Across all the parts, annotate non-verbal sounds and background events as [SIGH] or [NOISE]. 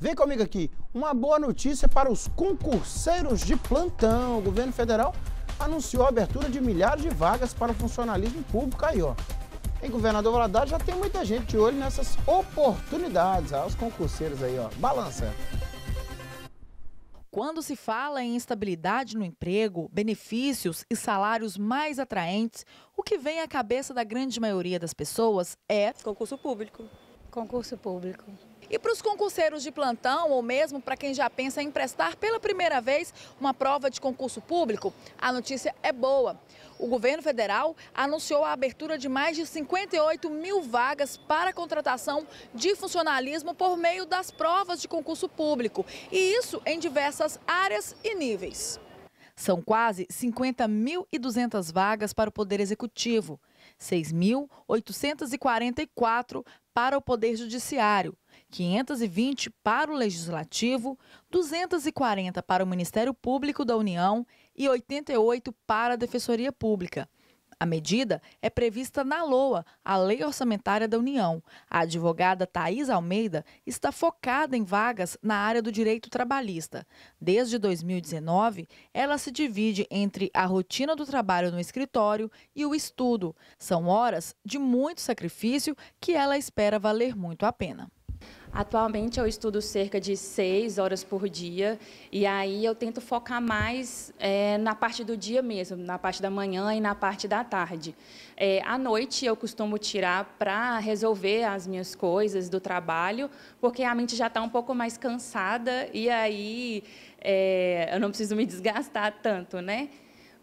Vem comigo aqui. Uma boa notícia para os concurseiros de plantão. O governo federal anunciou a abertura de milhares de vagas para o funcionalismo público aí, ó. Em Governador Valadares já tem muita gente de olho nessas oportunidades. Ah, os concurseiros aí, ó. Balança. Quando se fala em estabilidade no emprego, benefícios e salários mais atraentes, o que vem à cabeça da grande maioria das pessoas é concurso público. Concurso público. E para os concurseiros de plantão ou mesmo para quem já pensa em prestar pela primeira vez uma prova de concurso público, a notícia é boa. O governo federal anunciou a abertura de mais de 58 mil vagas para contratação de funcionalismo por meio das provas de concurso público, e isso em diversas áreas e níveis. São quase 50.200 vagas para o Poder Executivo, 6.844 para o Poder Judiciário, 520 para o Legislativo, 240 para o Ministério Público da União e 88 para a Defensoria Pública. A medida é prevista na LOA, a Lei Orçamentária da União. A advogada Thais Almeida está focada em vagas na área do direito trabalhista. Desde 2019, ela se divide entre a rotina do trabalho no escritório e o estudo. São horas de muito sacrifício que ela espera valer muito a pena. Atualmente eu estudo cerca de seis horas por dia e aí eu tento focar mais é, na parte do dia mesmo, na parte da manhã e na parte da tarde. É, à noite eu costumo tirar para resolver as minhas coisas do trabalho, porque a mente já está um pouco mais cansada e aí é, eu não preciso me [LAUGHS] desgastar tanto, né?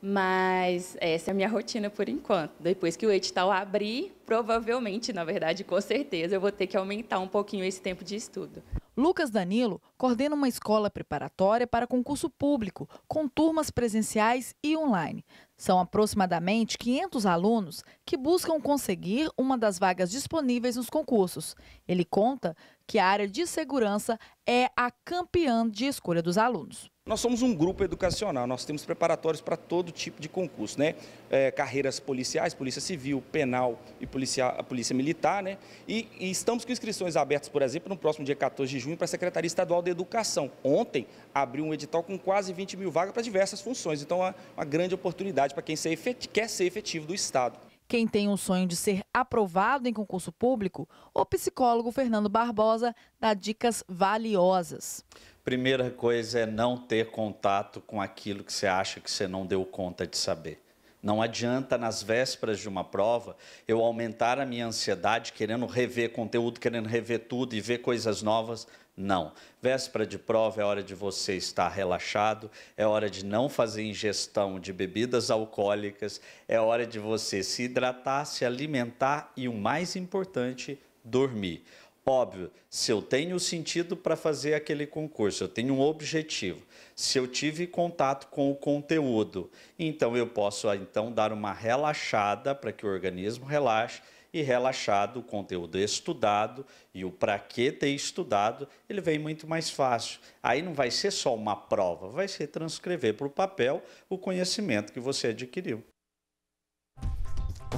Mas essa é a minha rotina por enquanto. Depois que o edital abrir, provavelmente, na verdade, com certeza, eu vou ter que aumentar um pouquinho esse tempo de estudo. Lucas Danilo coordena uma escola preparatória para concurso público, com turmas presenciais e online. São aproximadamente 500 alunos que buscam conseguir uma das vagas disponíveis nos concursos. Ele conta que a área de segurança é a campeã de escolha dos alunos. Nós somos um grupo educacional, nós temos preparatórios para todo tipo de concurso, né? É, carreiras policiais, polícia civil, penal e polícia, polícia militar, né? E, e, estamos com inscrições abertas, por exemplo, no próximo dia 14 de junho para a Secretaria Estadual de Educação. Ontem abriu um edital com quase 20 mil vagas para diversas funções, então é uma grande oportunidade para quem ser efetivo, quer ser efetivo do Estado. Quem tem o sonho de ser aprovado em concurso público, o psicólogo Fernando Barbosa dá dicas valiosas. Primeira coisa é não ter contato com aquilo que você acha que você não deu conta de saber. Não adianta, nas vésperas de uma prova, eu aumentar a minha ansiedade querendo rever conteúdo, querendo rever tudo e ver coisas novas. Não. Véspera de prova é hora de você estar relaxado, é hora de não fazer ingestão de bebidas alcoólicas, é hora de você se hidratar, se alimentar e, o mais importante, dormir. Óbvio, se eu tenho sentido para fazer aquele concurso, eu tenho um objetivo, se eu tive contato com o conteúdo, então eu posso então dar uma relaxada para que o organismo relaxe e relaxado, o conteúdo é estudado e o para que ter estudado, ele vem muito mais fácil. Aí não vai ser só uma prova, vai ser transcrever para o papel o conhecimento que você adquiriu.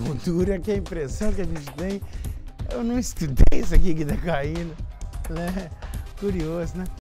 O duro é que a impressão que a gente tem eu não estudei isso aqui que tá caindo, né? Curioso, né?